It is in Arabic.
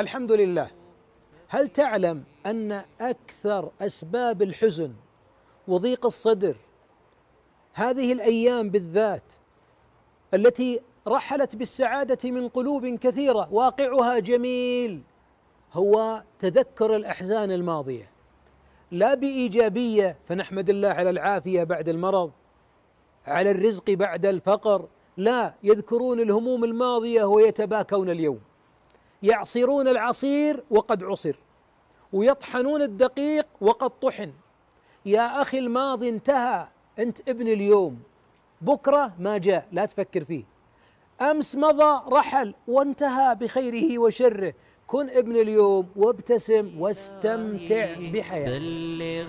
الحمد لله هل تعلم ان اكثر اسباب الحزن وضيق الصدر هذه الايام بالذات التي رحلت بالسعاده من قلوب كثيره واقعها جميل هو تذكر الاحزان الماضيه لا بايجابيه فنحمد الله على العافيه بعد المرض على الرزق بعد الفقر لا يذكرون الهموم الماضيه ويتباكون اليوم يعصرون العصير وقد عصر ويطحنون الدقيق وقد طحن يا أخي الماضي انتهى أنت ابن اليوم بكرة ما جاء لا تفكر فيه أمس مضى رحل وانتهى بخيره وشره كن ابن اليوم وابتسم واستمتع بحياتك